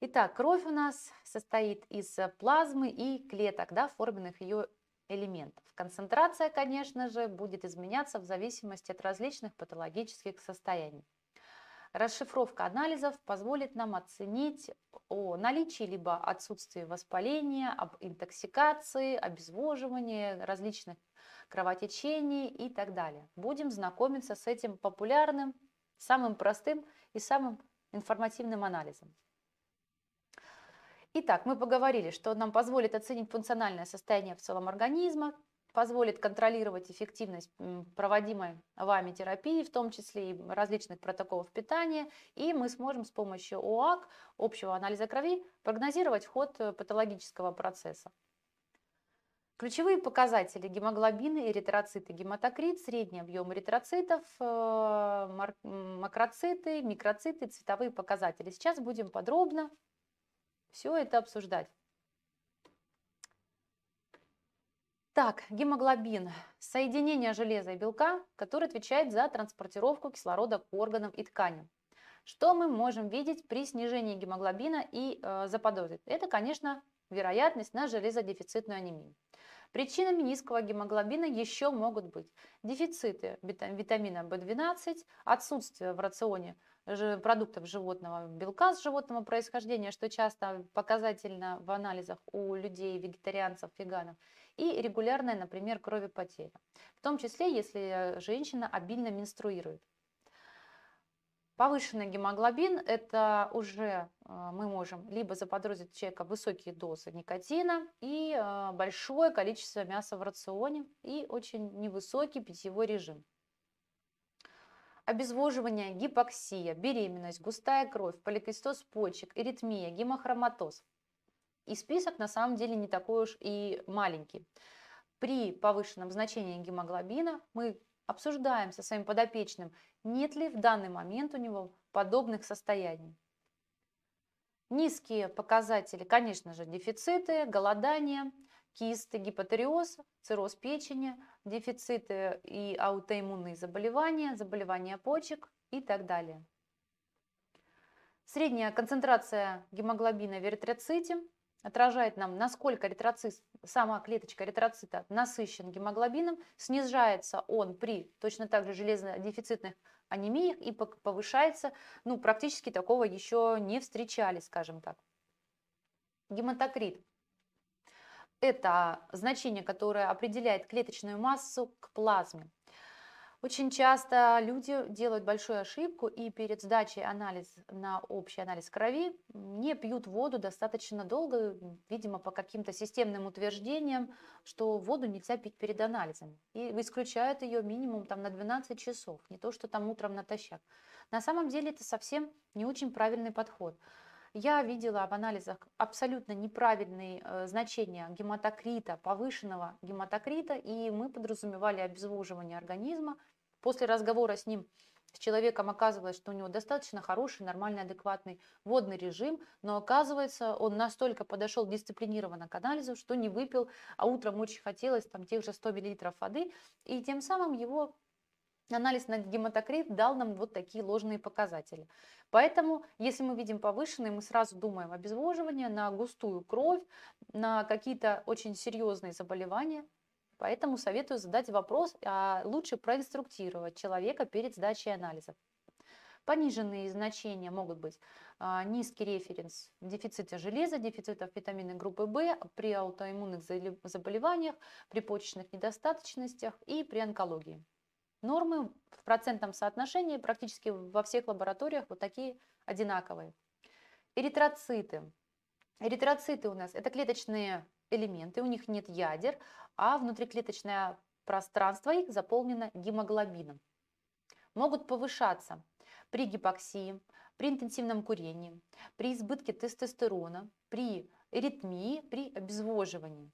Итак, кровь у нас состоит из э, плазмы и клеток, да, форменных ее элементов. Концентрация, конечно же, будет изменяться в зависимости от различных патологических состояний. Расшифровка анализов позволит нам оценить о наличии либо отсутствии воспаления, об интоксикации, обезвоживании, различных кровотечений и так далее. Будем знакомиться с этим популярным, самым простым и самым информативным анализом. Итак, мы поговорили, что нам позволит оценить функциональное состояние в целом организма, позволит контролировать эффективность проводимой вами терапии, в том числе и различных протоколов питания, и мы сможем с помощью ОАК, общего анализа крови, прогнозировать ход э, патологического процесса. Ключевые показатели гемоглобина, эритроциты, гематокрит, средний объем эритроцитов, э, макроциты, микроциты, цветовые показатели. Сейчас будем подробно все это обсуждать. Так, гемоглобин – соединение железа и белка, который отвечает за транспортировку кислорода к органам и тканям. Что мы можем видеть при снижении гемоглобина и э, заподозрить? Это, конечно, вероятность на железодефицитную анемию. Причинами низкого гемоглобина еще могут быть дефициты витамина В12, отсутствие в рационе продуктов животного белка с животного происхождения, что часто показательно в анализах у людей, вегетарианцев, веганов, и регулярная, например, кровопотеря, в том числе, если э, женщина обильно менструирует. Повышенный гемоглобин – это уже э, мы можем либо заподрозить человека высокие дозы никотина и э, большое количество мяса в рационе и очень невысокий питьевой режим. Обезвоживание, гипоксия, беременность, густая кровь, поликистоз почек, эритмия, гемохроматоз. И список на самом деле не такой уж и маленький. При повышенном значении гемоглобина мы обсуждаем со своим подопечным, нет ли в данный момент у него подобных состояний. Низкие показатели, конечно же, дефициты, голодание, кисты, гипотериоз, цирроз печени, дефициты и аутоиммунные заболевания, заболевания почек и так далее. Средняя концентрация гемоглобина в эритроците – отражает нам, насколько эритроцит, сама клеточка эритроцита насыщен гемоглобином, снижается он при точно так же железодефицитных анемиях и повышается, ну, практически такого еще не встречали, скажем так. Гематокрит – это значение, которое определяет клеточную массу к плазме. Очень часто люди делают большую ошибку и перед сдачей анализ на общий анализ крови не пьют воду достаточно долго, видимо, по каким-то системным утверждениям, что воду нельзя пить перед анализом. И исключают ее минимум там, на 12 часов, не то, что там утром натощак. На самом деле это совсем не очень правильный подход. Я видела в анализах абсолютно неправильные э, значения гематокрита, повышенного гематокрита, и мы подразумевали обезвоживание организма, После разговора с ним с человеком оказывалось, что у него достаточно хороший, нормальный, адекватный водный режим, но оказывается, он настолько подошел дисциплинированно к анализу, что не выпил, а утром очень хотелось там тех же 100 мл воды, и тем самым его анализ на гематокрит дал нам вот такие ложные показатели. Поэтому, если мы видим повышенные, мы сразу думаем обезвоживание, на густую кровь, на какие-то очень серьезные заболевания – Поэтому советую задать вопрос, а лучше проинструктировать человека перед сдачей анализов. Пониженные значения могут быть а, низкий референс дефицита железа, дефицитов витамина группы В при аутоиммунных заболеваниях, при почечных недостаточностях и при онкологии. Нормы в процентном соотношении практически во всех лабораториях вот такие одинаковые. Эритроциты. Эритроциты у нас это клеточные элементы, у них нет ядер, а внутриклеточное пространство их заполнено гемоглобином. Могут повышаться при гипоксии, при интенсивном курении, при избытке тестостерона, при эритмии, при обезвоживании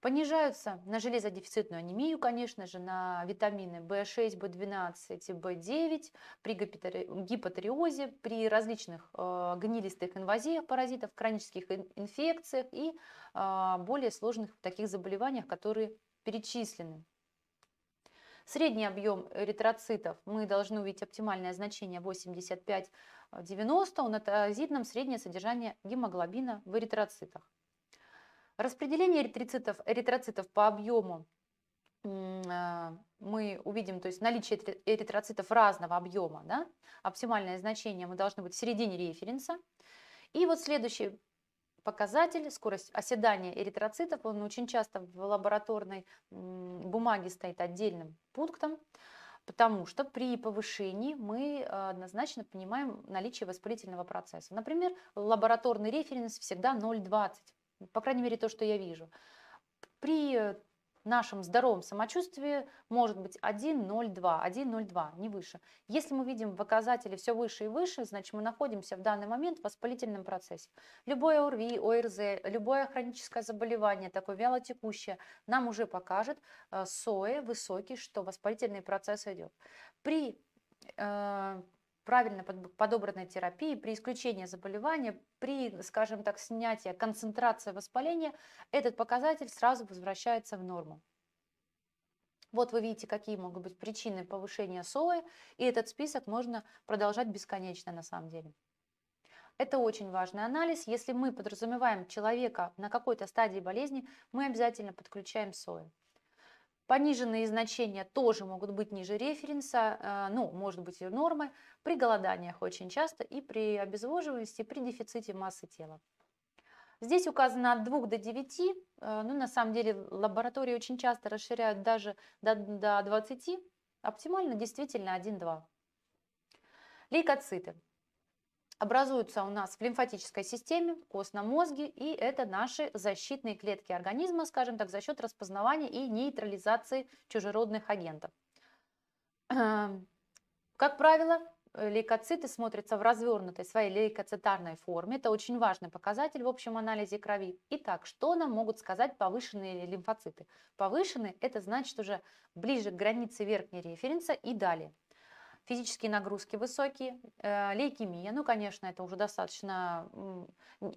понижаются на железодефицитную анемию, конечно же, на витамины В6, В12, В9, при гипотериозе, при различных э, гнилистых инвазиях паразитов, хронических инфекциях и э, более сложных таких заболеваниях, которые перечислены. Средний объем эритроцитов мы должны увидеть оптимальное значение 85-90, у натазидном среднее содержание гемоглобина в эритроцитах. Распределение эритроцитов, эритроцитов по объему а, мы увидим, то есть наличие эритроцитов разного объема, да? оптимальное значение мы должны быть в середине референса. И вот следующий показатель, скорость оседания эритроцитов, он очень часто в лабораторной бумаге стоит отдельным пунктом, потому что при повышении мы однозначно понимаем наличие воспалительного процесса. Например, лабораторный референс всегда 0,20 по крайней мере, то, что я вижу. При э, нашем здоровом самочувствии может быть 1,02, 1,02, не выше. Если мы видим показатели все выше и выше, значит мы находимся в данный момент в воспалительном процессе. Любое ОРВИ, ОРЗ, любое хроническое заболевание, такое вялотекущее, нам уже покажет э, СОЭ высокий, что воспалительный процесс идет. При э, правильно подобранной терапии, при исключении заболевания, при, скажем так, снятии концентрации воспаления, этот показатель сразу возвращается в норму. Вот вы видите, какие могут быть причины повышения сои, и этот список можно продолжать бесконечно на самом деле. Это очень важный анализ. Если мы подразумеваем человека на какой-то стадии болезни, мы обязательно подключаем сои. Пониженные значения тоже могут быть ниже референса, э, ну, может быть, и нормы, при голоданиях очень часто и при обезвоживаемости, при дефиците массы тела. Здесь указано от 2 до 9, э, ну, на самом деле лаборатории очень часто расширяют даже до, до 20, оптимально действительно 1-2. Лейкоциты образуются у нас в лимфатической системе, в костном мозге, и это наши защитные клетки организма, скажем так, за счет распознавания и нейтрализации чужеродных агентов. Эм, как правило, лейкоциты смотрятся в развернутой своей лейкоцитарной форме. Это очень важный показатель в общем анализе крови. Итак, что нам могут сказать повышенные лимфоциты? Повышенные – это значит уже ближе к границе верхней референса и далее – физические нагрузки высокие, э, лейкемия, ну, конечно, это уже достаточно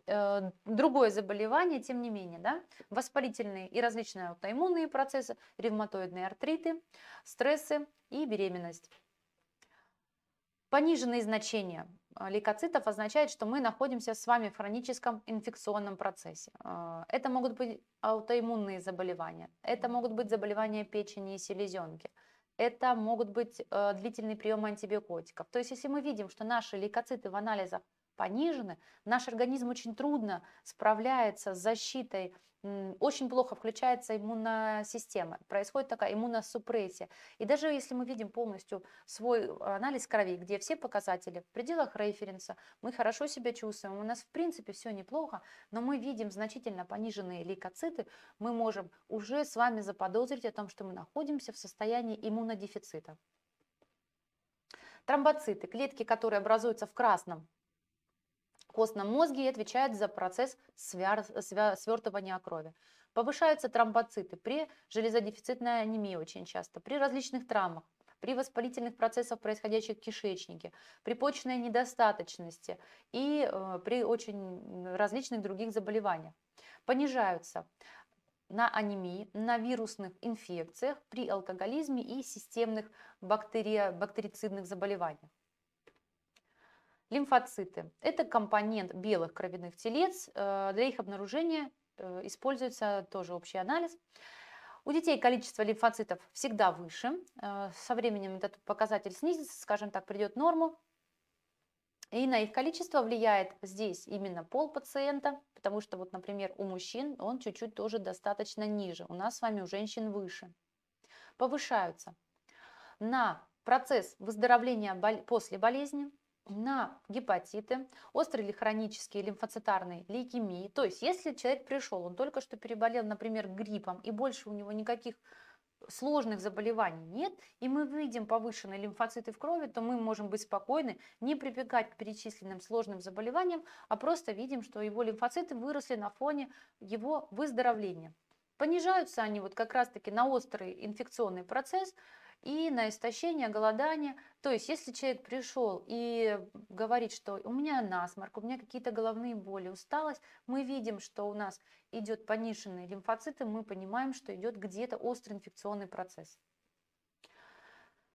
э, другое заболевание, тем не менее, да, воспалительные и различные аутоиммунные процессы, ревматоидные артриты, стрессы и беременность. Пониженные значения э, лейкоцитов означает, что мы находимся с вами в хроническом инфекционном процессе. Это могут быть аутоиммунные заболевания, это могут быть заболевания печени и селезенки – это могут быть э, длительные приемы антибиотиков. То есть, если мы видим, что наши лейкоциты в анализах понижены, наш организм очень трудно справляется с защитой, очень плохо включается иммунная система, происходит такая иммуносупрессия. И даже если мы видим полностью свой э, анализ крови, где все показатели в пределах референса, мы хорошо себя чувствуем, у нас в принципе все неплохо, но мы видим значительно пониженные лейкоциты, мы можем уже с вами заподозрить о том, что мы находимся в состоянии иммунодефицита. Тромбоциты, клетки, которые образуются в красном костном мозге и отвечает за процесс свер... свер... свертывания крови. Повышаются тромбоциты при железодефицитной анемии очень часто, при различных травмах, при воспалительных процессах, происходящих в кишечнике, при почечной недостаточности и э, при очень различных других заболеваниях. Понижаются на анемии, на вирусных инфекциях, при алкоголизме и системных бактери... бактерицидных заболеваниях. Лимфоциты – это компонент белых кровяных телец. Э, для их обнаружения э, используется тоже общий анализ. У детей количество лимфоцитов всегда выше. Э, со временем этот показатель снизится, скажем так, придет норму. И на их количество влияет здесь именно пол пациента, потому что, вот, например, у мужчин он чуть-чуть тоже достаточно ниже, у нас с вами у женщин выше. Повышаются на процесс выздоровления после болезни, на гепатиты, острые или хронические лимфоцитарные лейкемии. То есть, если человек пришел, он только что переболел, например, гриппом, и больше у него никаких сложных заболеваний нет, и мы видим повышенные лимфоциты в крови, то мы можем быть спокойны, не прибегать к перечисленным сложным заболеваниям, а просто видим, что его лимфоциты выросли на фоне его выздоровления. Понижаются они вот как раз-таки на острый инфекционный процесс, и на истощение, голодание. То есть, если человек пришел и говорит, что у меня насморк, у меня какие-то головные боли, усталость, мы видим, что у нас идет пониженные лимфоциты, мы понимаем, что идет где-то острый инфекционный процесс.